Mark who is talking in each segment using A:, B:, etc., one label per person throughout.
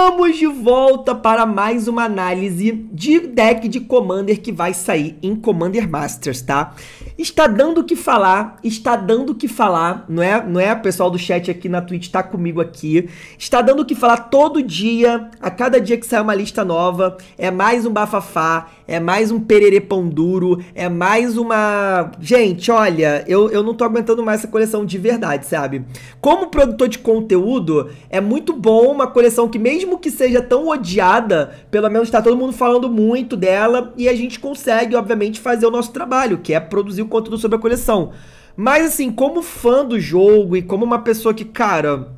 A: Estamos de volta para mais uma análise de deck de Commander que vai sair em Commander Masters, tá? está dando o que falar, está dando o que falar, não é? Não é? O pessoal do chat aqui na Twitch está comigo aqui. Está dando o que falar todo dia, a cada dia que sai uma lista nova, é mais um bafafá, é mais um pererê pão duro, é mais uma. Gente, olha, eu, eu não tô aguentando mais essa coleção de verdade, sabe? Como produtor de conteúdo, é muito bom uma coleção que, mesmo que seja tão odiada, pelo menos tá todo mundo falando muito dela e a gente consegue, obviamente, fazer o nosso trabalho, que é produzir o um conteúdo sobre a coleção. Mas assim, como fã do jogo e como uma pessoa que, cara,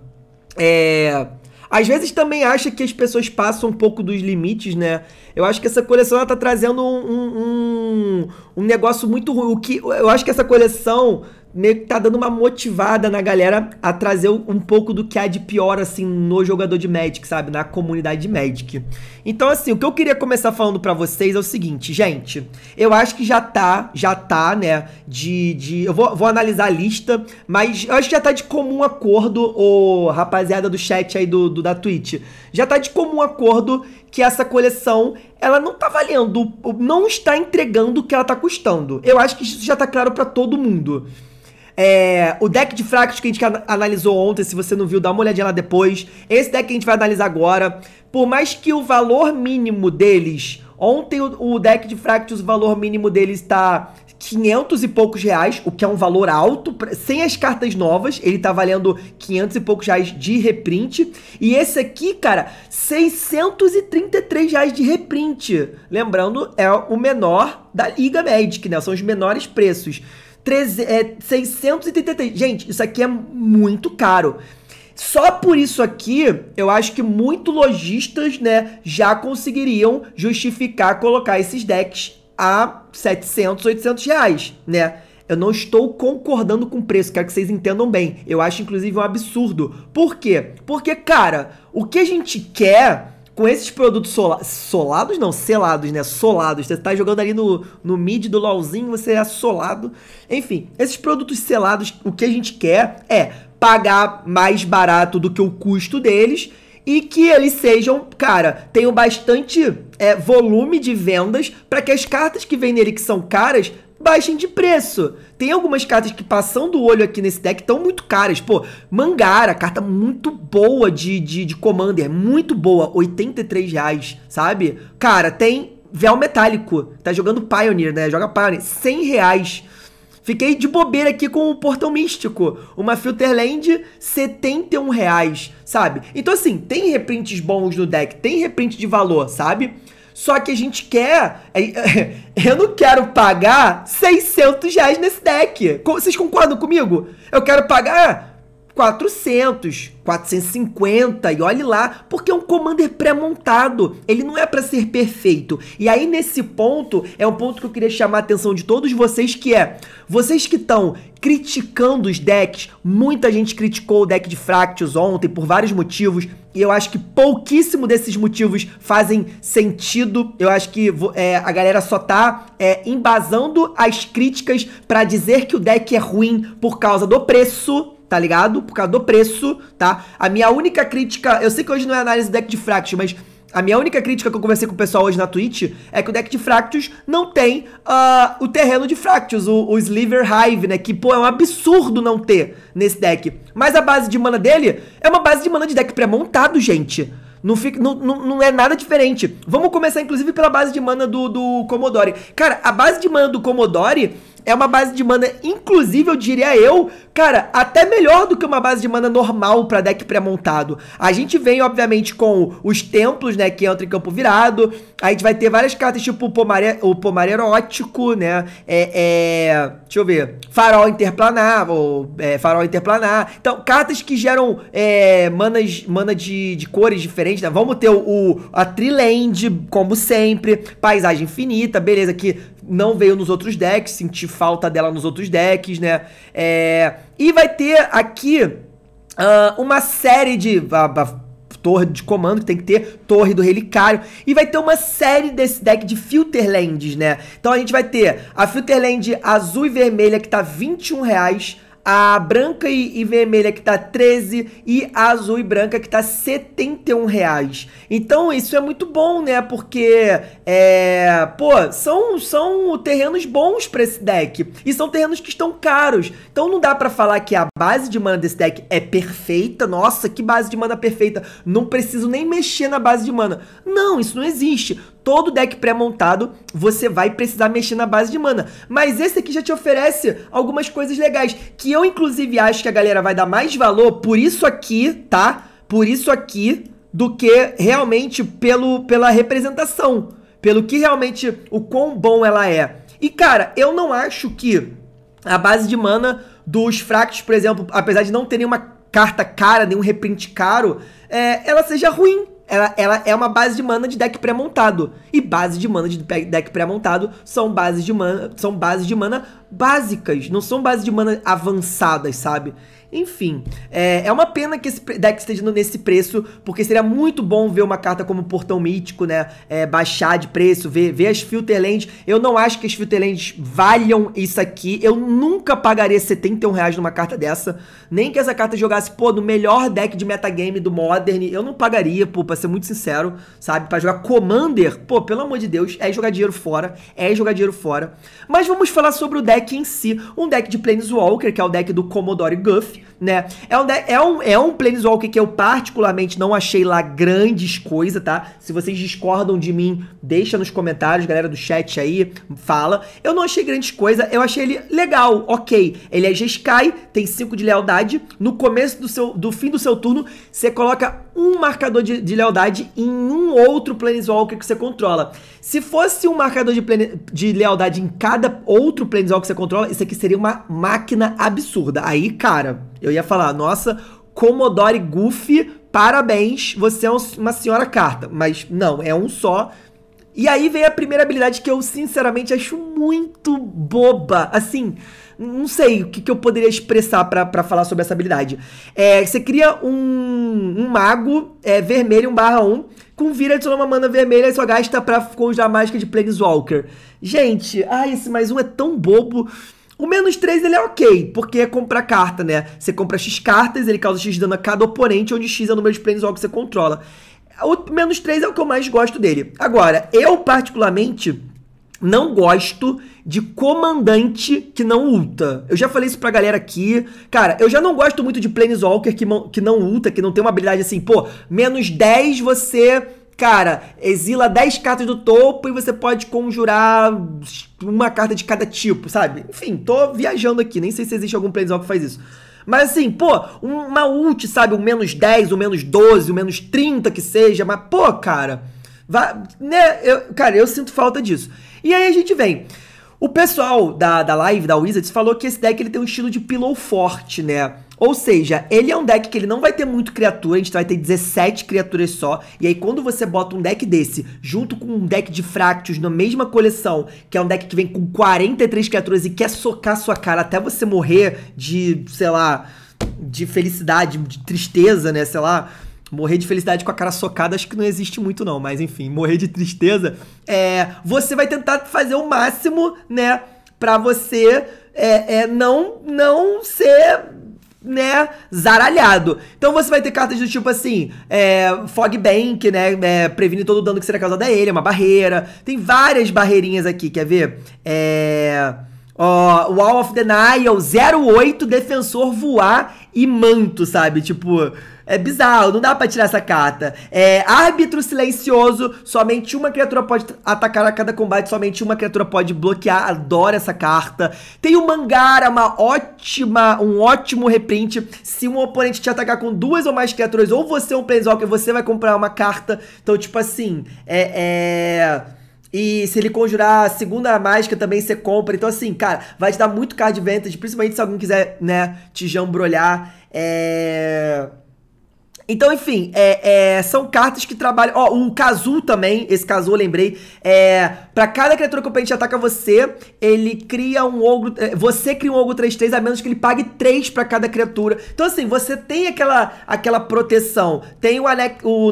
A: é. Às vezes também acha que as pessoas passam um pouco dos limites, né? Eu acho que essa coleção ela tá trazendo um, um, um, um negócio muito ruim. O que, eu acho que essa coleção meio que tá dando uma motivada na galera a trazer um pouco do que há de pior, assim, no jogador de Magic, sabe? Na comunidade de Magic. Então, assim, o que eu queria começar falando para vocês é o seguinte, gente. Eu acho que já tá, já tá, né? De. de eu vou, vou analisar a lista, mas eu acho que já tá de comum acordo, o rapaziada do chat aí do, do da Twitch. Já tá de comum acordo que essa coleção ela não tá valendo, não está entregando o que ela tá custando. Eu acho que isso já tá claro para todo mundo. É, o deck de fracos que a gente analisou ontem, se você não viu, dá uma olhadinha lá depois. Esse deck que a gente vai analisar agora. Por mais que o valor mínimo deles... Ontem o, deck de Fractus, o valor mínimo dele está 500 e poucos reais, o que é um valor alto, sem as cartas novas, ele tá valendo 500 e poucos reais de reprint. E esse aqui, cara, 633 reais de reprint. Lembrando, é o menor da Liga Magic, né? São os menores preços. 3, é, 633. Gente, isso aqui é muito caro. Só por isso aqui, eu acho que muitos lojistas, né, já conseguiriam justificar colocar esses decks a 700, 800 reais, né? Eu não estou concordando com o preço, quero que vocês entendam bem. Eu acho, inclusive, um absurdo. Por quê? Porque, cara, o que a gente quer com esses produtos sola solados, não, selados, né? Solados. Você tá jogando ali no, no mid do LOLzinho, você é solado. Enfim, esses produtos selados, o que a gente quer é pagar mais barato do que o custo deles e que eles sejam, cara, tenham bastante é, volume de vendas para que as cartas que vêm nele que são caras baixem de preço. Tem algumas cartas que passando o olho aqui nesse deck estão muito caras. Pô, Mangara, carta muito boa de, de, de Commander, é muito boa, 83 reais, sabe? Cara, tem Véu Metálico, tá jogando Pioneer, né? Joga Pioneer, 100 reais. Fiquei de bobeira aqui com o Portão Místico, uma Filterland, 71 reais, sabe? Então assim, tem reprints bons no deck, tem reprint de valor, sabe? Só que a gente quer. É, é, eu não quero pagar 600 reais nesse deck. Vocês concordam comigo? Eu quero pagar 400, 450 e olhe lá, porque é um commander pré-montado, ele não é para ser perfeito. E aí nesse ponto é um ponto que eu queria chamar a atenção de todos vocês que é, vocês que estão criticando os decks, muita gente criticou o deck de Fractus ontem por vários motivos, e eu acho que pouquíssimo desses motivos fazem sentido. Eu acho que é, a galera só tá é, embasando as críticas para dizer que o deck é ruim por causa do preço tá ligado? Por causa do preço, tá? A minha única crítica, eu sei que hoje não é análise do deck de Fractus, mas a minha única crítica que eu conversei com o pessoal hoje na Twitch é que o deck de Fractus não tem uh, o terreno de Fractus, o, o Sliver Hive, né? Que, pô, é um absurdo não ter nesse deck. Mas a base de mana dele é uma base de mana de deck pré-montado, gente. Não, fica, não, não, não, é nada diferente. Vamos começar, inclusive, pela base de mana do, do Commodore. Cara, a base de mana do Commodore é uma base de mana, inclusive, eu diria eu, cara, até melhor do que uma base de mana normal para deck pré-montado. A gente vem, obviamente, com os templos, né, que entram em campo virado. A gente vai ter várias cartas, tipo o pomar, o pomar erótico, né, é, é, deixa eu ver, farol interplanar, ou é, farol interplanar. Então, cartas que geram é, manas, mana de, de cores diferentes, né? Vamos ter o, o a Triland, como sempre, paisagem infinita, beleza, que não veio nos outros decks, senti falta dela nos outros decks, né? É, e vai ter aqui uh, uma série de... A, a, torre de comando, que tem que ter torre do relicário. E vai ter uma série desse deck de Filterlands, né? Então a gente vai ter a Filterland azul e vermelha, que tá R$ reais a branca e, e vermelha que tá 13 e a azul e branca que tá 71 reais. Então isso é muito bom, né? Porque é, pô, são são terrenos bons para esse deck e são terrenos que estão caros. Então não dá para falar que a base de mana desse deck é perfeita. Nossa, que base de mana perfeita! Não preciso nem mexer na base de mana. Não, isso não existe Todo deck pré-montado você vai precisar mexer na base de mana. Mas esse aqui já te oferece algumas coisas legais. Que eu, inclusive, acho que a galera vai dar mais valor por isso aqui, tá? Por isso aqui, do que realmente pelo, pela representação. Pelo que realmente o quão bom ela é. E, cara, eu não acho que a base de mana dos fracos, por exemplo, apesar de não ter nenhuma carta cara, nenhum reprint caro, é, ela seja ruim ela, ela é uma base de mana de deck pré-montado. E base de mana de deck pré-montado são bases de mana, são bases de mana básicas, não são bases de mana avançadas, sabe? Enfim, é, é uma pena que esse deck né, esteja nesse preço, porque seria muito bom ver uma carta como Portão Mítico, né? É, baixar de preço, ver, ver as Filterlands. Eu não acho que as Filterlands valham isso aqui. Eu nunca pagaria 71 reais numa carta dessa. Nem que essa carta jogasse, pô, no melhor deck de metagame do Modern. Eu não pagaria, pô, pra ser muito sincero, sabe? Pra jogar Commander, pô, pelo amor de Deus, é jogar dinheiro fora. É jogar dinheiro fora. Mas vamos falar sobre o deck em si. Um deck de Planeswalker, que é o deck do Commodore Guff né? É um, é um, é um Planeswalker que eu particularmente não achei lá grandes coisas, tá? Se vocês discordam de mim, deixa nos comentários, galera do chat aí, fala. Eu não achei grandes coisas, eu achei ele legal, ok. Ele é G-Sky, tem 5 de lealdade. No começo do seu, do fim do seu turno, você coloca um marcador de, de lealdade em um outro Planeswalker que você controla. Se fosse um marcador de, plane, de lealdade em cada outro Planeswalker que você controla, isso aqui seria uma máquina absurda. Aí, cara eu ia falar, nossa, Commodore Goofy, parabéns, você é uma senhora carta. Mas não, é um só. E aí vem a primeira habilidade que eu, sinceramente, acho muito boba. Assim, não sei o que, que eu poderia expressar para falar sobre essa habilidade. É, você cria um, um mago é, vermelho, 1 barra 1, com vira de uma mana vermelha e só gasta pra conjurar a mágica de Walker. Gente, ai, esse mais um é tão bobo. O menos 3 ele é ok, porque é comprar carta, né? Você compra X cartas, ele causa X dano a cada oponente, onde X é o número de planeswalker que você controla. O menos 3 é o que eu mais gosto dele. Agora, eu particularmente não gosto de comandante que não ulta. Eu já falei isso pra galera aqui. Cara, eu já não gosto muito de Planeswalker que, que não ulta, que não tem uma habilidade assim, pô, menos 10 você Cara, exila 10 cartas do topo e você pode conjurar uma carta de cada tipo, sabe? Enfim, tô viajando aqui, nem sei se existe algum Planeswalker que faz isso. Mas assim, pô, uma ult, sabe? Um menos 10, um menos 12, um menos 30 que seja, mas pô, cara, vai, né? Eu, cara, eu sinto falta disso. E aí a gente vem. O pessoal da, da live, da Wizards, falou que esse deck ele tem um estilo de pillow forte, né? Ou seja, ele é um deck que ele não vai ter muito criatura, a gente vai ter 17 criaturas só. E aí quando você bota um deck desse, junto com um deck de Fractus na mesma coleção, que é um deck que vem com 43 criaturas e quer socar sua cara até você morrer de, sei lá, de felicidade, de tristeza, né, sei lá... Morrer de felicidade com a cara socada, acho que não existe muito, não, mas enfim, morrer de tristeza. É, você vai tentar fazer o máximo, né? Pra você é, é, não, não ser né, zaralhado. Então você vai ter cartas do tipo assim, é, Fog Bank, né, é, previne todo o dano que será causado a ele, é uma barreira. Tem várias barreirinhas aqui, quer ver? É... Ó, Wall of Denial, 08, Defensor Voar e Manto, sabe? Tipo, é bizarro, não dá para tirar essa carta. É árbitro silencioso, somente uma criatura pode atacar a cada combate, somente uma criatura pode bloquear. Adoro essa carta. Tem o Mangara, uma ótima, um ótimo reprint. Se um oponente te atacar com duas ou mais criaturas, ou você é um Planeswalker, você vai comprar uma carta. Então, tipo assim, é... é... E se ele conjurar a segunda mágica também você compra. Então, assim, cara, vai te dar muito card advantage, principalmente se alguém quiser, né, te jambrolhar. É. Então, enfim, é, é, são cartas que trabalham. Ó, oh, um Kazu também, esse Kazu eu lembrei. É, para cada criatura que o oponente ataca você, ele cria um ogro. É, você cria um ogro 3-3, a menos que ele pague 3 para cada criatura. Então, assim, você tem aquela, aquela proteção. Tem o, anex, o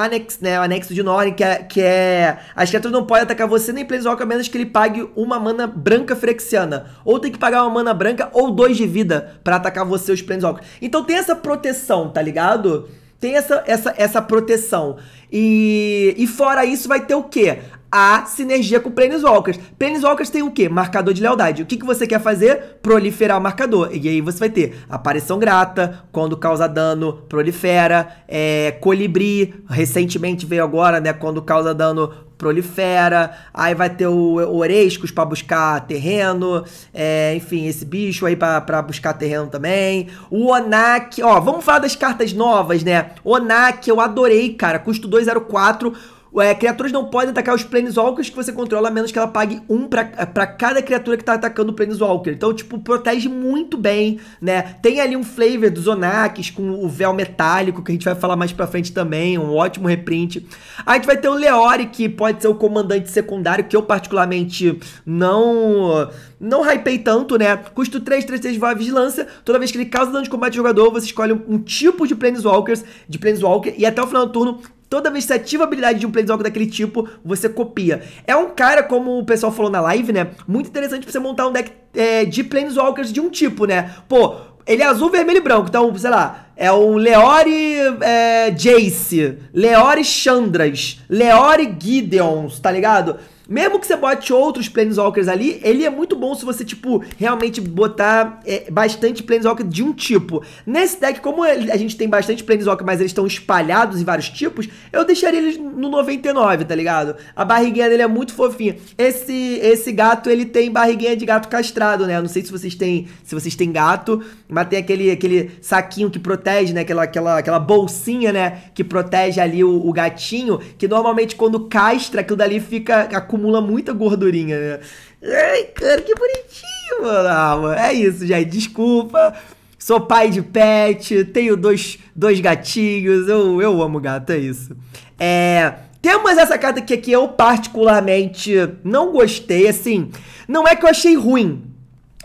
A: Annex, né? O anexo de Norn, que é, que é. As criaturas não podem atacar você nem Planeswalker, a menos que ele pague uma mana branca frexiana. Ou tem que pagar uma mana branca ou 2 de vida para atacar você os Planeswalker. Então tem essa proteção, tá ligado? Tem essa, essa, essa proteção. E, e fora isso, vai ter o quê? a sinergia com Planes Walkers. Planes Walkers tem o quê? Marcador de lealdade. O que, que você quer fazer? Proliferar o marcador. E aí você vai ter aparição grata, quando causa dano, prolifera, é, colibri, recentemente veio agora, né? Quando causa dano, prolifera, aí vai ter o Orescos para buscar terreno, é, enfim, esse bicho aí para buscar terreno também. O Onak, ó, vamos falar das cartas novas, né? Onak, eu adorei, cara, custo 204 é, criaturas não podem atacar os Planeswalkers que você controla, a menos que ela pague um para cada criatura que tá atacando o Planeswalker. Então, tipo, protege muito bem, né? Tem ali um flavor dos Onax com o véu metálico, que a gente vai falar mais pra frente também, um ótimo reprint. A gente vai ter o Leori, que pode ser o comandante secundário, que eu particularmente não não hypei tanto, né? Custo 3, 3, 3 vai vigilância. Toda vez que ele causa dano de combate ao jogador, você escolhe um tipo de Planeswalkers, de Planeswalker, e até o final do turno, Toda vez que você ativa a habilidade de um Planeswalker daquele tipo, você copia. É um cara, como o pessoal falou na live, né? Muito interessante pra você montar um deck é, de Planeswalkers de um tipo, né? Pô, ele é azul, vermelho e branco. Então, sei lá, é um Leore é, Jace, Leore Chandras, Leore Gideons, tá ligado? Mesmo que você bote outros Planeswalkers ali, ele é muito bom se você, tipo, realmente botar é, bastante Planeswalker de um tipo. Nesse deck, como a gente tem bastante Planeswalker, mas eles estão espalhados em vários tipos, eu deixaria eles no 99, tá ligado? A barriguinha dele é muito fofinha. Esse, esse gato, ele tem barriguinha de gato castrado, né? Eu não sei se vocês têm, se vocês têm gato, mas tem aquele, aquele saquinho que protege, né? Aquela, aquela, aquela bolsinha, né? Que protege ali o, o gatinho, que normalmente quando castra, aquilo dali fica... A acumula muita gordurinha, né? Ai, cara, que bonitinho, mano. Ah, mano. É isso, já. Desculpa. Sou pai de pet, tenho dois, dois gatinhos. Eu, eu amo gato, é isso. É. Temos essa carta aqui que eu particularmente não gostei, assim. Não é que eu achei ruim,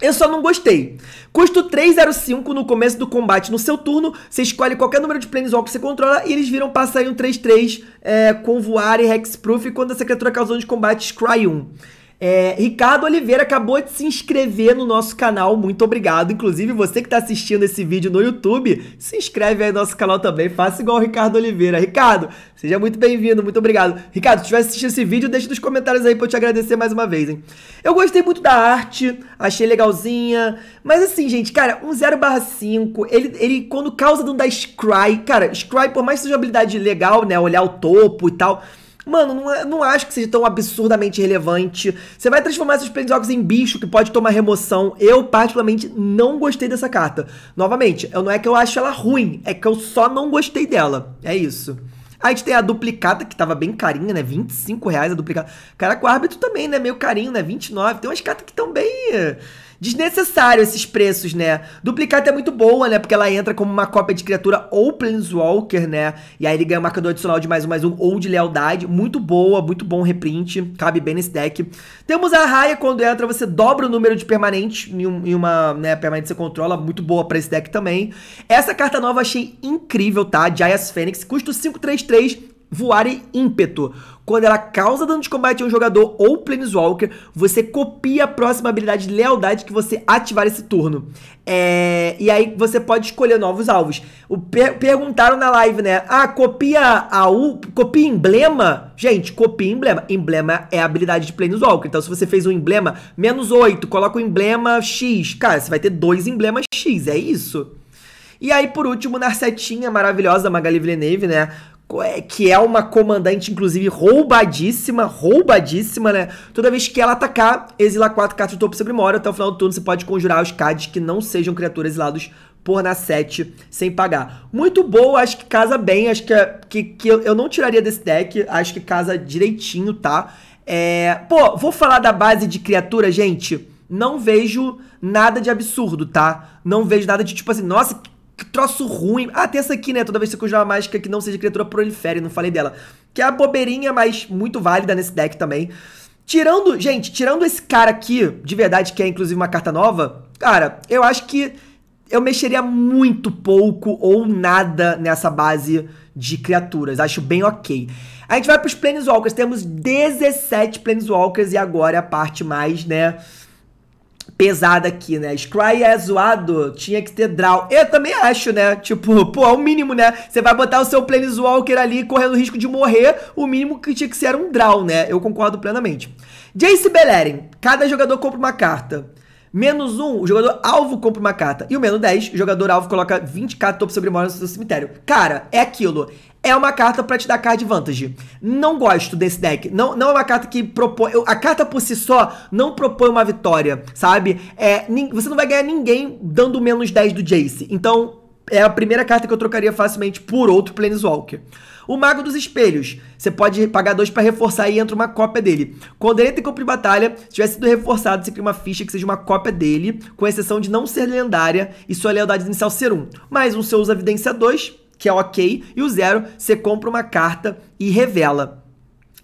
A: eu só não gostei. Custo 305 no começo do combate. No seu turno, você escolhe qualquer número de Planeswalker que você controla e eles viram passarinho 3-3 é, com voar e Hexproof quando essa criatura causou de combate, Scry 1. É, Ricardo Oliveira acabou de se inscrever no nosso canal, muito obrigado. Inclusive, você que está assistindo esse vídeo no YouTube, se inscreve aí no nosso canal também, faça igual o Ricardo Oliveira. Ricardo, seja muito bem-vindo, muito obrigado. Ricardo, se estiver assistindo esse vídeo, deixa nos comentários aí para eu te agradecer mais uma vez, hein? Eu gostei muito da arte, achei legalzinha, mas assim, gente, cara, um 0/5, ele, ele quando causa não dá Scry, cara, Scry, por mais que seja uma habilidade legal, né, olhar o topo e tal... Mano, não, é, não acho que seja tão absurdamente relevante. Você vai transformar esses Planeswalkers em bicho que pode tomar remoção. Eu, particularmente, não gostei dessa carta. Novamente, eu, não é que eu acho ela ruim, é que eu só não gostei dela. É isso. A gente tem a duplicata, que tava bem carinha, né? 25 reais a duplicata. com o árbitro também, né? Meio carinho, né? 29. Tem umas cartas que estão bem Desnecessário esses preços, né? Duplicata é muito boa, né? Porque ela entra como uma cópia de criatura ou Planeswalker, né? E aí ele ganha um marcador adicional de mais um, mais um, ou de lealdade. Muito boa, muito bom reprint. Cabe bem nesse deck. Temos a raia, quando entra, você dobra o número de permanentes em, um, em uma né, permanente você controla. Muito boa pra esse deck também. Essa carta nova achei incrível, tá? Jaias Fênix, custo 533, voar e ímpeto. Quando ela causa dano de combate a um jogador ou Planeswalker, você copia a próxima habilidade de lealdade que você ativar esse turno. É... E aí você pode escolher novos alvos. O per perguntaram na live, né? Ah, copia a U... copia emblema? Gente, copia emblema. Emblema é a habilidade de Planeswalker. Então se você fez um emblema, menos 8, coloca o emblema X. Cara, você vai ter dois emblemas X, é isso? E aí, por último, setinha maravilhosa, Magali Villeneuve, né? É, que é uma comandante, inclusive, roubadíssima, roubadíssima, né? Toda vez que ela atacar, exila 4 cartas do topo sobre seu Até o final do turno, você pode conjurar os cards que não sejam criaturas exiladas por na 7 sem pagar. Muito boa, acho que casa bem, acho que, que, que eu, eu não tiraria desse deck, acho que casa direitinho, tá? É, pô, vou falar da base de criatura, gente. Não vejo nada de absurdo, tá? Não vejo nada de tipo assim, nossa, que troço ruim. Ah, tem essa aqui, né? Toda vez que você conjurar uma mágica que não seja criatura prolifere, não falei dela. Que é a bobeirinha, mas muito válida nesse deck também. Tirando, gente, tirando esse cara aqui, de verdade, que é inclusive uma carta nova, cara, eu acho que eu mexeria muito pouco ou nada nessa base de criaturas. Acho bem ok. A gente vai pros Planeswalkers. Temos 17 Planeswalkers e agora é a parte mais, né? pesada aqui, né? Scry é zoado, tinha que ter draw. Eu também acho, né? Tipo, pô, é o mínimo, né? Você vai botar o seu Planeswalker ali correndo risco de morrer, o mínimo que tinha que ser era um draw, né? Eu concordo plenamente. Jace Beleren, cada jogador compra uma carta. Menos um, o jogador alvo compra uma carta. E o menos 10, o jogador alvo coloca 20 cartas topo sobre mora no seu cemitério. Cara, é aquilo é uma carta para te dar card advantage. Não gosto desse deck. Não, não é uma carta que propõe. A carta por si só não propõe uma vitória, sabe? É, você não vai ganhar ninguém dando menos 10 do Jace. Então, é a primeira carta que eu trocaria facilmente por outro Planeswalker. O Mago dos Espelhos. Você pode pagar dois para reforçar e entra uma cópia dele. Quando ele entra em campo de batalha, se tiver sido reforçado, você cria uma ficha que seja uma cópia dele, com exceção de não ser lendária e sua lealdade inicial ser 1. Um. Mais um, você usa Evidência 2 que é ok, e o zero você compra uma carta e revela.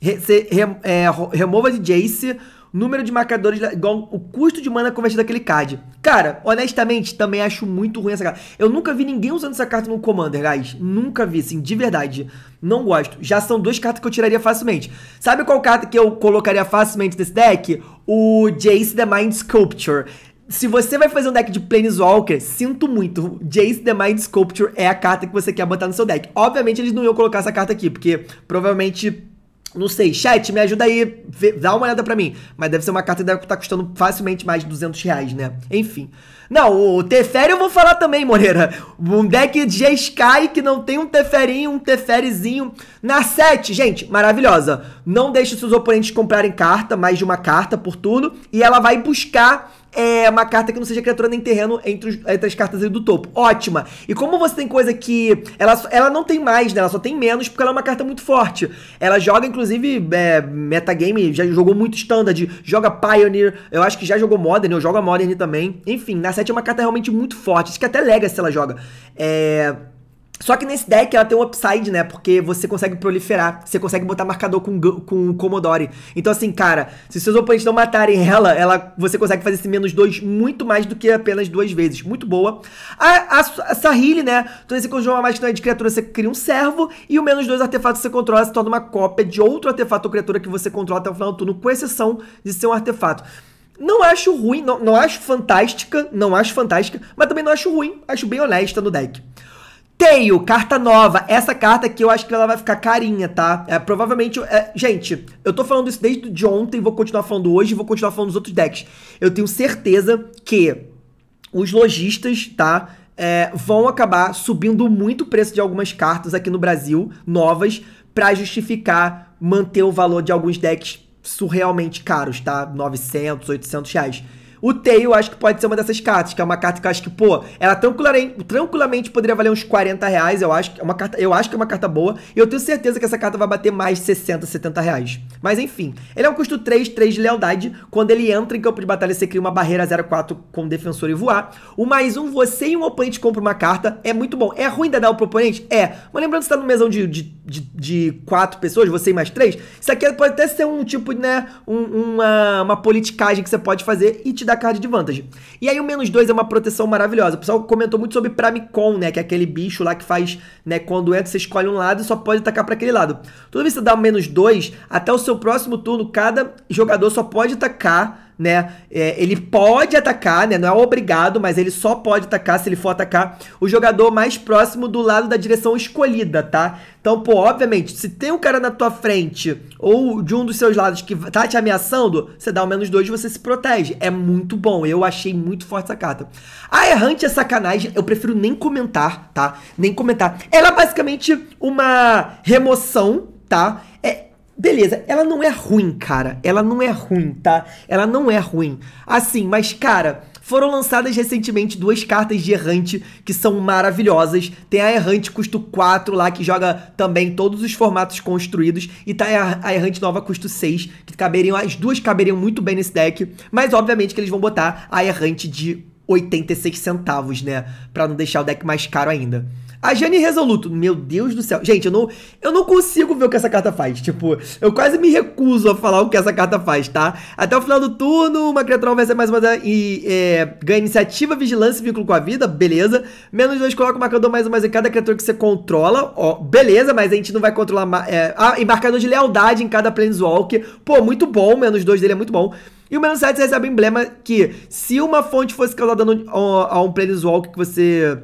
A: você re, é, remova de Jace número de marcadores igual o custo de mana convertido daquele card. Cara, honestamente, também acho muito ruim essa carta. Eu nunca vi ninguém usando essa carta no Commander, guys. Nunca vi, assim, de verdade. Não gosto. Já são duas cartas que eu tiraria facilmente. Sabe qual carta que eu colocaria facilmente nesse deck? O Jace the Mind Sculpture se você vai fazer um deck de Planeswalker, sinto muito. Jace the Mind Sculpture é a carta que você quer botar no seu deck. Obviamente eles não iam colocar essa carta aqui, porque provavelmente não sei, chat, me ajuda aí, vê, dá uma olhada pra mim. Mas deve ser uma carta que deve estar tá custando facilmente mais de 200 reais, né? Enfim. Não, o Teferi eu vou falar também, Moreira. Um deck de Sky que não tem um Teferinho, um Teferizinho. Na 7, gente, maravilhosa. Não deixe seus oponentes comprarem carta, mais de uma carta por turno. E ela vai buscar é, uma carta que não seja criatura nem terreno entre, os, entre as cartas do topo. Ótima! E como você tem coisa que. Ela, ela não tem mais, né? Ela só tem menos porque ela é uma carta muito forte. Ela joga, inclusive, é, metagame, já jogou muito standard, joga Pioneer, eu acho que já jogou Modern, eu jogo a Modern também. Enfim, na 7 é uma carta realmente muito forte. Acho que até Legacy ela joga. É. Só que nesse deck ela tem um upside, né? Porque você consegue proliferar, você consegue botar marcador com, com Commodore. Então, assim, cara, se seus oponentes não matarem ela, ela você consegue fazer esse menos dois muito mais do que apenas duas vezes. Muito boa. A, a, a Sahili, né? Então, esse conjunto mágica é de criatura, você cria um servo e o menos dois artefatos que você controla se torna uma cópia de outro artefato ou criatura que você controla até o final do turno, com exceção de ser um artefato. Não acho ruim, não, não acho fantástica, não acho fantástica, mas também não acho ruim, acho bem honesta no deck. Teio, carta nova. Essa carta aqui eu acho que ela vai ficar carinha, tá? É, provavelmente. É, gente, eu tô falando isso desde de ontem, vou continuar falando hoje e vou continuar falando dos outros decks. Eu tenho certeza que os lojistas, tá? É, vão acabar subindo muito o preço de algumas cartas aqui no Brasil, novas, para justificar manter o valor de alguns decks surrealmente caros, tá? 900, 800 reais. O Tail eu acho que pode ser uma dessas cartas, que é uma carta que eu acho que, pô, ela tranquilamente, tranquilamente poderia valer uns 40 reais, eu acho, é uma carta, eu acho que é uma carta boa, e eu tenho certeza que essa carta vai bater mais 60, 70 reais. Mas enfim, ele é um custo 3, 3 de lealdade, quando ele entra em campo de batalha você cria uma barreira 0-4 com defensor e voar. O mais um, você e um oponente compra uma carta, é muito bom. É ruim dar o pro oponente? É. Mas lembrando que você tá num mesão de, de, de, de quatro pessoas, você e mais três, isso aqui pode até ser um tipo, né, um, uma, uma politicagem que você pode fazer e te dar card de vantagem E aí o menos 2 é uma proteção maravilhosa. O pessoal comentou muito sobre Pramicon, né? Que é aquele bicho lá que faz, né? Quando entra, você escolhe um lado e só pode atacar para aquele lado. Toda vez que você dá menos 2, até o seu próximo turno, cada jogador só pode atacar né? É, ele pode atacar, né? Não é obrigado, mas ele só pode atacar se ele for atacar o jogador mais próximo do lado da direção escolhida, tá? Então, pô, obviamente, se tem um cara na tua frente ou de um dos seus lados que tá te ameaçando, você dá o menos dois e você se protege. É muito bom. Eu achei muito forte essa carta. A errante é sacanagem. Eu prefiro nem comentar, tá? Nem comentar. Ela é basicamente uma remoção, tá? É, Beleza, ela não é ruim, cara. Ela não é ruim, tá? Ela não é ruim. Assim, mas, cara, foram lançadas recentemente duas cartas de errante que são maravilhosas. Tem a errante custo 4 lá, que joga também todos os formatos construídos. E tá a, errante nova custo 6, que caberiam, as duas caberiam muito bem nesse deck. Mas, obviamente, que eles vão botar a errante de 86 centavos, né? Pra não deixar o deck mais caro ainda. A Jane Resoluto, meu Deus do céu. Gente, eu não, eu não consigo ver o que essa carta faz. Tipo, eu quase me recuso a falar o que essa carta faz, tá? Até o final do turno, uma criatura vai ser mais uma e é, ganha iniciativa, vigilância e vínculo com a vida, beleza. Menos dois, coloca o marcador mais ou mais em cada criatura que você controla, ó, beleza, mas a gente não vai controlar. É, ah, e marcador de lealdade em cada Planeswalker. Pô, muito bom, menos dois dele é muito bom. E o menos 7 recebe o emblema que, se uma fonte fosse causar dano a um Planeswalker que você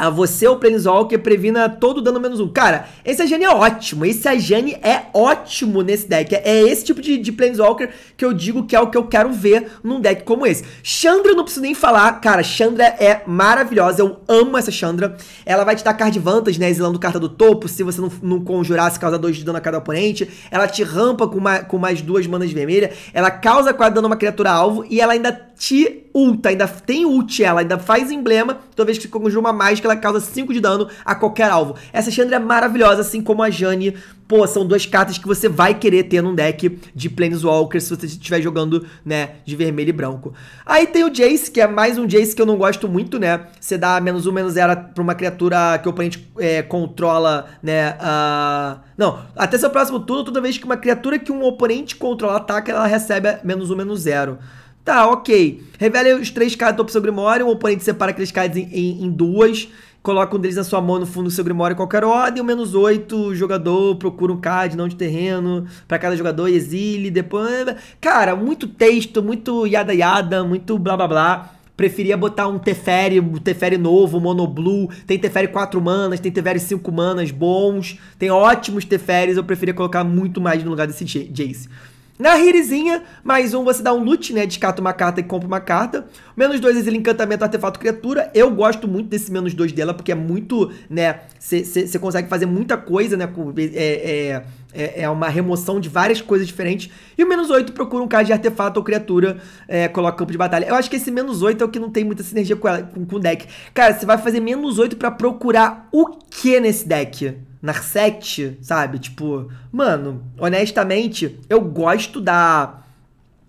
A: a você o Planeswalker que previna todo dano menos um. Cara, esse Ajane é ótimo. Esse Ajane é ótimo nesse deck. É esse tipo de, de Planeswalker que eu digo que é o que eu quero ver num deck como esse. Chandra, não preciso nem falar. Cara, Chandra é maravilhosa. Eu amo essa Chandra. Ela vai te dar card vantage, né? Exilando carta do topo. Se você não, não conjurar, se causa dois de dano a cada oponente. Ela te rampa com, uma, com mais duas manas vermelhas. Ela causa 4 dano a uma criatura alvo. E ela ainda te ulta, ainda tem ult ela, ainda faz emblema, toda vez que conjura uma mágica, ela causa 5 de dano a qualquer alvo. Essa Chandra é maravilhosa, assim como a Jane. Pô, são duas cartas que você vai querer ter num deck de Planeswalker se você estiver jogando, né, de vermelho e branco. Aí tem o Jace, que é mais um Jace que eu não gosto muito, né? Você dá menos um, menos zero pra uma criatura que o oponente é, controla, né, a... Não, até seu próximo turno, toda vez que uma criatura que um oponente controla ataca, ela recebe menos um, menos zero. Tá, ok. Revele os três cards do topo do seu Grimório. O oponente separa aqueles cards em, em, em duas. Coloca um deles na sua mão no fundo do seu Grimório em qualquer ordem. O menos oito o jogador procura um card não de terreno para cada jogador e exile. Depois. Cara, muito texto, muito yada yada, muito blá blá blá preferia botar um Teferi, um Teferi novo, mono blue, tem Teferi 4 manas, tem Teferi 5 manas bons, tem ótimos Teferis, eu preferia colocar muito mais no lugar desse Jace. Na Ririzinha, mais um, você dá um loot, né? Descarta uma carta e compra uma carta. Menos dois, exílio, encantamento, artefato, criatura. Eu gosto muito desse menos dois dela, porque é muito, né? Você consegue fazer muita coisa, né? É, é, é, é, uma remoção de várias coisas diferentes. E o menos oito, procura um card de artefato ou criatura, é, coloca campo de batalha. Eu acho que esse menos oito é o que não tem muita sinergia com, ela, com, com o deck. Cara, você vai fazer menos oito para procurar o que nesse deck? Narset, sabe? Tipo, mano, honestamente, eu gosto da.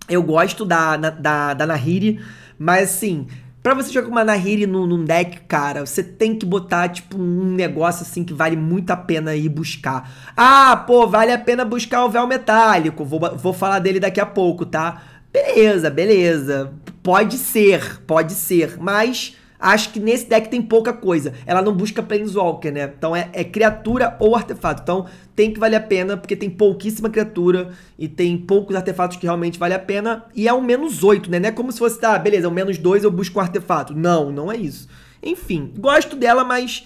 A: Eu gosto da, da, da Nahiri, mas assim, Pra você jogar uma Nahiri num, num deck, cara, você tem que botar, tipo, um negócio assim que vale muito a pena ir buscar. Ah, pô, vale a pena buscar o véu metálico. Vou, vou falar dele daqui a pouco, tá? Beleza, beleza. Pode ser, pode ser. Mas Acho que nesse deck tem pouca coisa. Ela não busca Planeswalker, né? Então é, é, criatura ou artefato. Então tem que valer a pena, porque tem pouquíssima criatura e tem poucos artefatos que realmente vale a pena. E é um menos 8, né? Não é como se fosse, tá, beleza, um menos 2 eu busco um artefato. Não, não é isso. Enfim, gosto dela, mas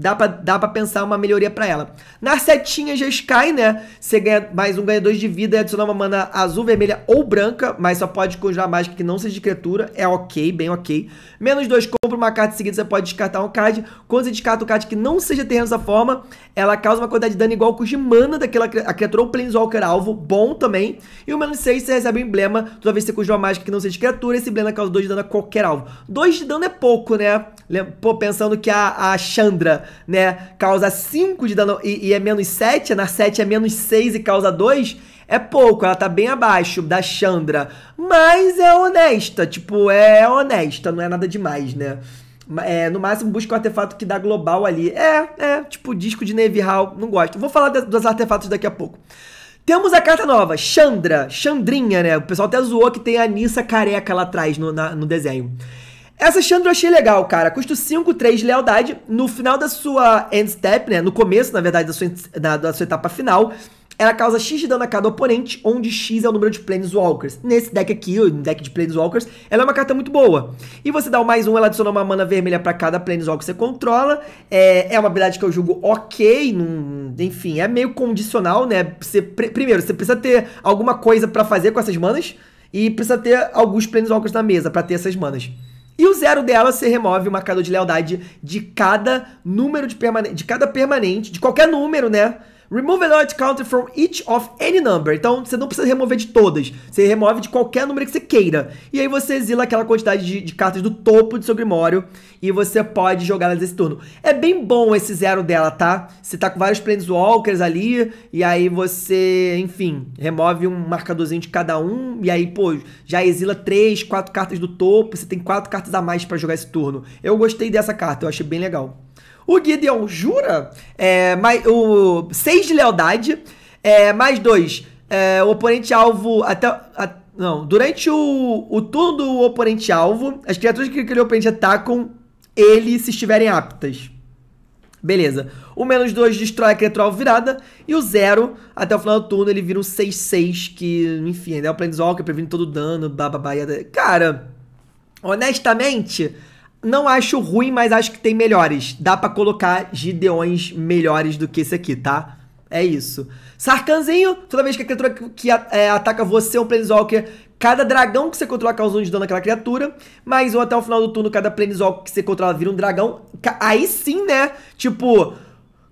A: Dá pra, dá pra pensar uma melhoria para ela. na setinha já Sky, né? Você ganha mais um, ganha dois de vida e adicionar uma mana azul, vermelha ou branca, mas só pode conjurar mágica que não seja de criatura. É ok, bem ok. Menos dois, compra uma carta seguida, você pode descartar um card. Quando você descarta um card que não seja terreno dessa forma, ela causa uma quantidade de dano igual ao custo de mana daquela a criatura ou planeswalker alvo, bom também. E o menos seis, você recebe um emblema, toda vez que você conjura mágica que não seja de criatura, esse emblema causa dois de dano a qualquer alvo. dois de dano é pouco, né? Pô, pensando que a, a Chandra né, causa 5 de dano e, e é menos 7, na 7 é menos 6 e causa 2, é pouco, ela tá bem abaixo da Chandra, mas é honesta, tipo, é honesta, não é nada demais, né? É, no máximo busca um artefato que dá global ali. É, é, tipo disco de Hall, não gosto. Vou falar de, dos artefatos daqui a pouco. Temos a carta nova, Chandra, Chandrinha, né? O pessoal até zoou que tem a Nissa careca lá atrás no, na, no desenho. Essa Chandra eu achei legal, cara. Custo 5, 3 de lealdade. No final da sua end step, né? No começo, na verdade, da sua, da, da sua etapa final, ela causa X de dano a cada oponente, onde X é o número de Planeswalkers. Nesse deck aqui, o deck de Planeswalkers, ela é uma carta muito boa. E você dá o mais um, ela adiciona uma mana vermelha para cada Planeswalker que você controla. É, é uma habilidade que eu julgo ok, num, enfim, é meio condicional, né? Você, primeiro, você precisa ter alguma coisa para fazer com essas manas, e precisa ter alguns Planeswalkers na mesa para ter essas manas. E o zero dela você remove o marcador de lealdade de cada número de permanente, de cada permanente, de qualquer número, né? Remove a loyalty counter from each of any number. Então, você não precisa remover de todas. Você remove de qualquer número que você queira. E aí você exila aquela quantidade de, de cartas do topo do seu Grimório. E você pode jogar elas esse turno. É bem bom esse zero dela, tá? Você tá com vários Planeswalkers ali. E aí você, enfim, remove um marcadorzinho de cada um. E aí, pô, já exila três, quatro cartas do topo. Você tem quatro cartas a mais para jogar esse turno. Eu gostei dessa carta. Eu achei bem legal. O Gideon jura, é, mais, o 6 de lealdade, é, mais 2, é, o oponente alvo até... A, não, durante o, o turno do oponente alvo, as criaturas que aquele oponente atacam ele se estiverem aptas. Beleza. O menos 2 destrói a criatura alvo virada. E o 0, até o final do turno, ele vira um 6-6. Que, enfim, é o Planeswalker previne todo o dano, bababá. Cara, honestamente, não acho ruim, mas acho que tem melhores. Dá para colocar Gideões melhores do que esse aqui, tá? É isso. Sarcanzinho, toda vez que a criatura que é, ataca você, um Planeswalker, cada dragão que você controla causa um de dano naquela criatura, mais um até o final do turno, cada Planeswalker que você controla vira um dragão. Aí sim, né? Tipo,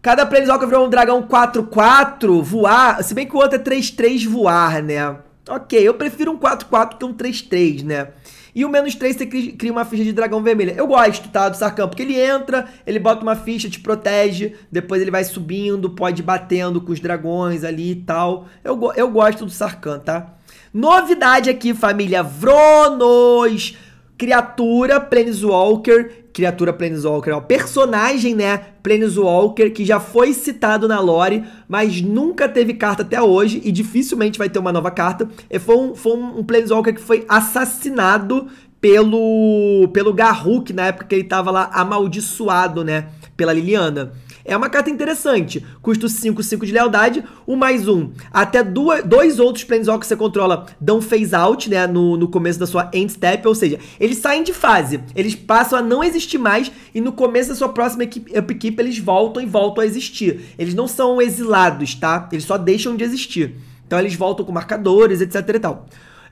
A: cada Planeswalker virou um dragão 4-4, voar, se bem que o outro é 3-3 voar, né? Ok, eu prefiro um 4-4 que um 3-3, né? E o menos 3 você cria uma ficha de dragão vermelha. Eu gosto, tá? Do Sarkhan, porque ele entra, ele bota uma ficha, te protege, depois ele vai subindo, pode ir batendo com os dragões ali e tal. Eu, eu gosto do Sarkhan, tá? Novidade aqui, família Vronos! Criatura Planeswalker criatura Planeswalker, é um personagem, né, Planeswalker, que já foi citado na lore, mas nunca teve carta até hoje e dificilmente vai ter uma nova carta. E é, foi um, foi um Planeswalker que foi assassinado pelo, pelo Garruk, na época que ele tava lá amaldiçoado, né, pela Liliana. É uma carta interessante. Custo 5, 5 de lealdade, o mais um. Até duas, dois outros Planeswalkers que você controla dão phase out, né? No, no começo da sua end step, ou seja, eles saem de fase, eles passam a não existir mais e no começo da sua próxima equipe, upkeep eles voltam e voltam a existir. Eles não são exilados, tá? Eles só deixam de existir. Então eles voltam com marcadores, etc e tal.